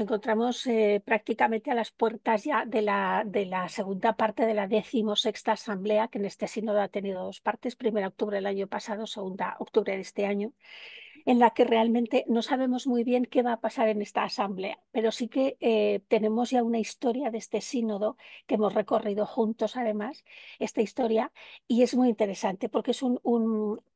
encontramos eh, prácticamente a las puertas ya de la, segunda parte de la decimosexta asamblea, que en este sínodo ha tenido dos partes, primera octubre del año pasado, segunda octubre de este año, en la que realmente no sabemos muy bien qué va a pasar en esta asamblea, pero sí que eh, tenemos ya una historia de este sínodo que hemos recorrido juntos además, esta historia, y es muy interesante porque es un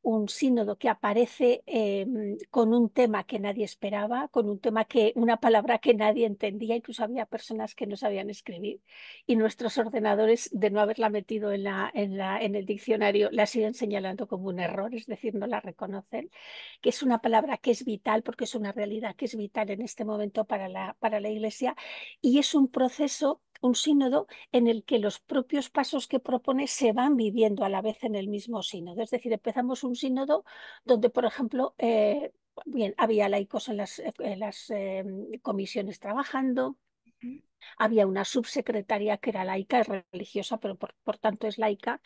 un sínodo que aparece em, con un tema que nadie esperaba, con un tema que, una palabra que nadie entendía, incluso había personas que no sabían escribir y nuestros ordenadores, de no haberla metido en, la, en, la, en el diccionario, la siguen señalando como un error, es decir, no la reconocen, que es una palabra que es vital porque es una realidad que es vital en este momento para la, para la Iglesia y es un proceso un sínodo en el que los propios pasos que propone se van viviendo a la vez en el mismo sínodo. Es decir, empezamos un sínodo donde, por ejemplo, eh, bien, había laicos en las, em, comisiones trabajando, había una subsecretaria que era laica, es religiosa, pero por, por, tanto es laica,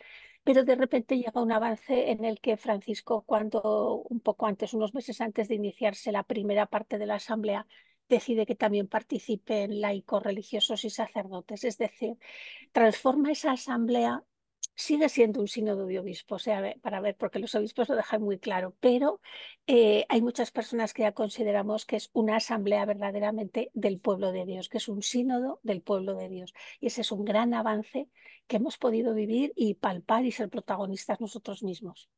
pero de repente llega un avance en el que Francisco, cuando un poco antes, unos meses antes de iniciarse la primera parte de la asamblea, decide que también participen laicos, religiosos y sacerdotes. Es decir, transforma esa asamblea, sigue siendo un sínodo de obispos, eh, para ver, porque los obispos lo dejan muy claro, pero eh, hay muchas personas que ya consideramos que es una asamblea verdaderamente del pueblo de Dios, que es un sínodo del pueblo de Dios. Y ese es un gran avance que hemos podido vivir y palpar y ser protagonistas nosotros mismos.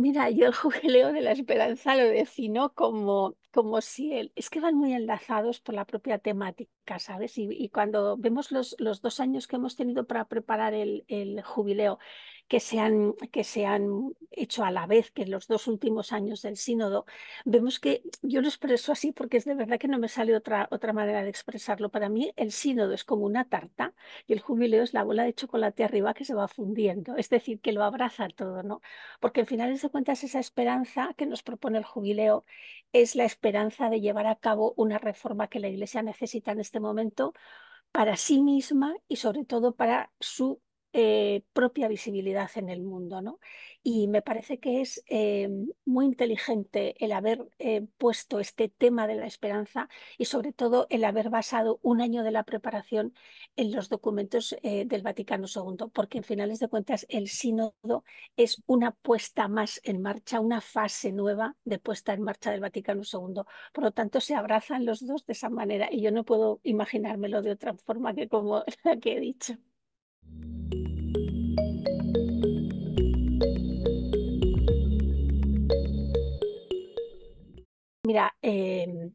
mira, yo el jugueteo de la esperanza lo defino como como si él, es que van muy enlazados por la propia temática, ¿sabes? Y, cuando vemos los, dos años que hemos tenido para preparar el, jubileo, que se, han, que se han hecho a la vez que los dos últimos años del sínodo, vemos que yo lo expreso así porque es de verdad que no me sale otra, otra manera de expresarlo. Para mí el sínodo es como una tarta y el jubileo es la bola de chocolate arriba que se va fundiendo, es decir, que lo abraza todo, ¿no? Porque al final de cuentas esa esperanza que nos propone el jubileo es la esperanza esperanza de llevar a cabo una reforma que la Iglesia necesita en este momento para sí misma y sobre todo para su eh, propia visibilidad en el mundo, ¿no? Y me parece que es eh, muy inteligente el haber eh, puesto este tema de la esperanza y sobre todo el haber basado un año de la preparación en los documentos del Vaticano II, porque en finales de cuentas el sínodo es una puesta más en marcha, una fase nueva de puesta en marcha del Vaticano II. Por lo tanto, se abrazan los dos de esa manera y yo no puedo imaginármelo de otra forma que como la que he dicho. Mira, em,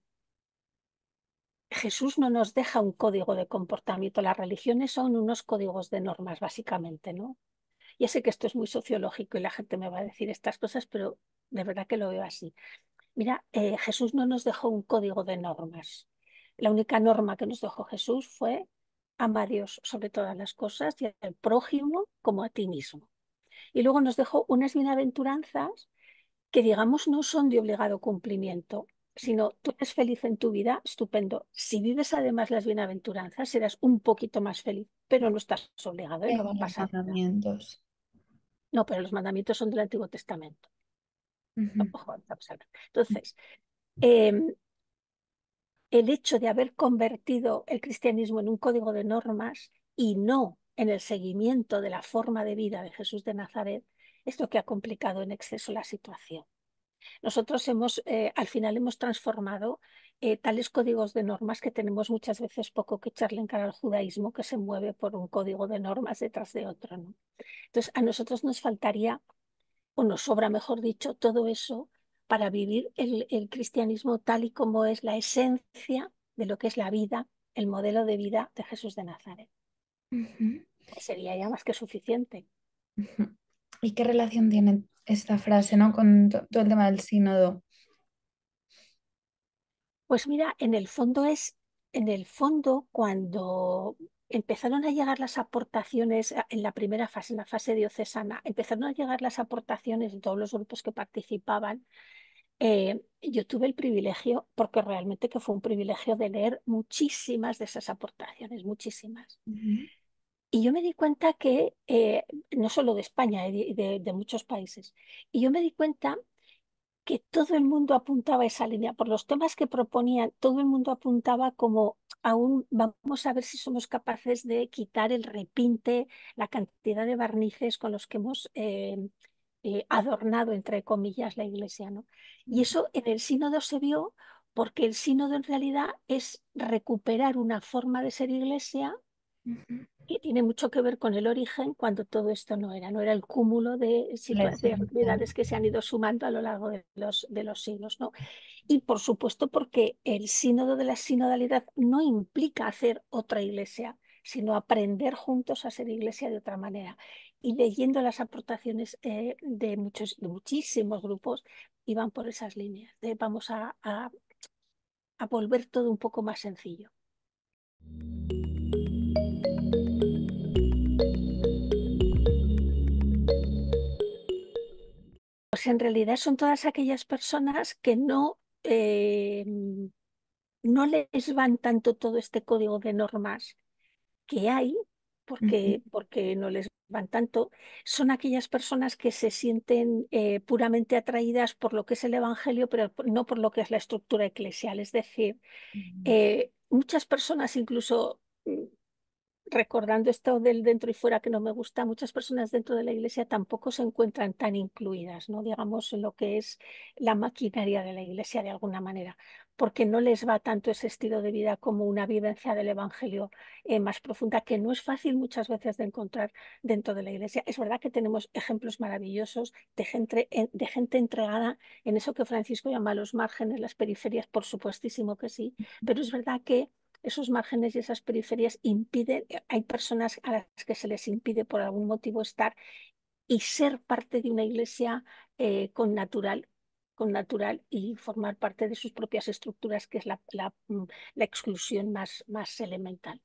Jesús no nos deja un código de comportamiento. Las religiones son unos códigos de normas, básicamente, ¿no? Ya sé que esto es muy sociológico y la gente me va a decir estas cosas, pero de verdad que lo veo así. Mira, eh, Jesús no nos dejó un código de normas. La única norma que nos dejó Jesús fue a Dios sobre todas las cosas y al prójimo como a ti mismo. Y luego nos dejó unas bienaventuranzas que digamos no son de obligado cumplimiento, sino tú eres feliz en tu vida, estupendo. Si vives además las bienaventuranzas, serás un poquito más feliz, pero no estás obligado no No, pero los mandamientos son del Antiguo Testamento. Entonces, em, el hecho de haber convertido el cristianismo en un código de normas y no en el seguimiento de la forma de vida de Jesús de Nazaret es lo que ha complicado en exceso la situación. Nosotros hemos, eh, al final hemos transformado eh, tales códigos de normas que tenemos muchas veces poco que echarle en cara al judaísmo que se mueve por un código de normas detrás de otro. ¿no? Entonces, a nosotros nos faltaría, o nos sobra, mejor dicho, todo eso para vivir el cristianismo tal y como es la esencia de lo que es la vida, el modelo de vida de Jesús de Nazaret. Pues sería ya más que suficiente. ¿Y qué relación tiene esta frase ¿no? con todo el tema del sínodo? Pues mira, en el fondo es, en el fondo, cuando empezaron a llegar las aportaciones en la primera fase, en la fase diocesana, empezaron a llegar las aportaciones de todos los grupos que participaban. Eh, yo tuve el privilegio, porque realmente que fue un privilegio de leer muchísimas de esas aportaciones, muchísimas. Y yo me di cuenta que, eh, no solo de España, eh, de, muchos países, y yo me di cuenta que todo el mundo apuntaba a esa línea, por los temas que proponían, todo el mundo apuntaba como aún vamos a ver si somos capaces de quitar el repinte, la cantidad de barnices con los que hemos eh, adornado, entre comillas, la iglesia. ¿no? Y eso en el sínodo se vio porque el sínodo en realidad es recuperar una forma de ser iglesia y tiene mucho que ver con el origen cuando todo esto no era, no era el cúmulo de situaciones que se han ido sumando a lo largo de los, siglos. Y por supuesto porque el sínodo de la sinodalidad no implica hacer otra iglesia, sino aprender juntos a ser iglesia de otra manera. Y leyendo las aportaciones eh, de, muchos, muchísimos grupos, iban por esas líneas, vamos a volver todo un poco más sencillo. Pues, en realidad son todas aquellas personas que no, em, no les van tanto todo este código de normas que hay, porque, porque no les van tanto, son aquellas personas que se sienten eh, puramente atraídas por lo que es el Evangelio, pero no por lo que es la estructura eclesial. Es decir, eh, muchas personas incluso mm, recordando esto del dentro y fuera que no me gusta, muchas personas dentro de la iglesia tampoco se encuentran tan incluidas, ¿no? digamos, en lo que es la maquinaria de la iglesia de alguna manera, porque no les va tanto ese estilo de vida como una vivencia del Evangelio eh, más profunda, que no es fácil muchas veces de encontrar dentro de la iglesia. Es verdad que tenemos ejemplos maravillosos de gente, de gente entregada en eso que Francisco llama los márgenes, las periferias, por supuestísimo que sí, pero es verdad que esos márgenes y esas periferias impiden, eh, hay personas a las que se les impide por algún motivo estar y ser parte de una iglesia eh, con natural con natural y formar parte de sus propias estructuras, que es la, mm, exclusión más elemental.